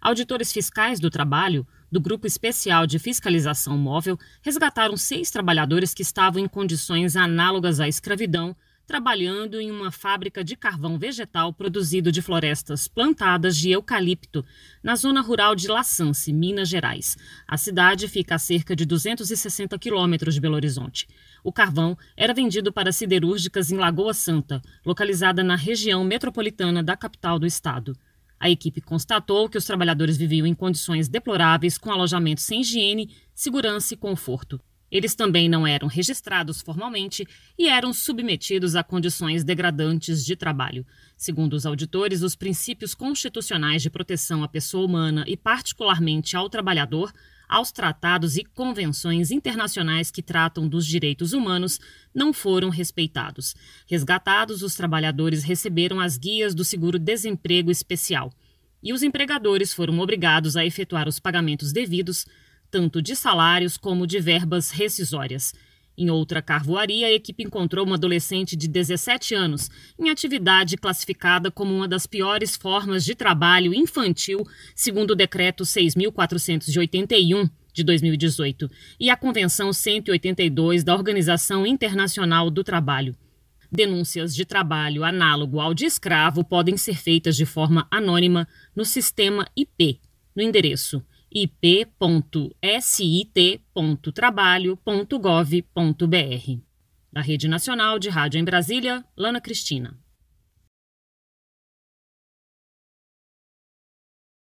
Auditores fiscais do trabalho do Grupo Especial de Fiscalização Móvel resgataram seis trabalhadores que estavam em condições análogas à escravidão, trabalhando em uma fábrica de carvão vegetal produzido de florestas plantadas de eucalipto, na zona rural de Laçance, Minas Gerais. A cidade fica a cerca de 260 quilômetros de Belo Horizonte. O carvão era vendido para siderúrgicas em Lagoa Santa, localizada na região metropolitana da capital do estado. A equipe constatou que os trabalhadores viviam em condições deploráveis com alojamento sem higiene, segurança e conforto. Eles também não eram registrados formalmente e eram submetidos a condições degradantes de trabalho. Segundo os auditores, os princípios constitucionais de proteção à pessoa humana e, particularmente, ao trabalhador, aos tratados e convenções internacionais que tratam dos direitos humanos não foram respeitados. Resgatados, os trabalhadores receberam as guias do seguro-desemprego especial e os empregadores foram obrigados a efetuar os pagamentos devidos, tanto de salários como de verbas rescisórias. Em outra carvoaria, a equipe encontrou uma adolescente de 17 anos, em atividade classificada como uma das piores formas de trabalho infantil, segundo o Decreto 6.481 de 2018 e a Convenção 182 da Organização Internacional do Trabalho. Denúncias de trabalho análogo ao de escravo podem ser feitas de forma anônima no sistema IP, no endereço ip.sit.trabalho.gov.br. Da Rede Nacional de Rádio em Brasília, Lana Cristina.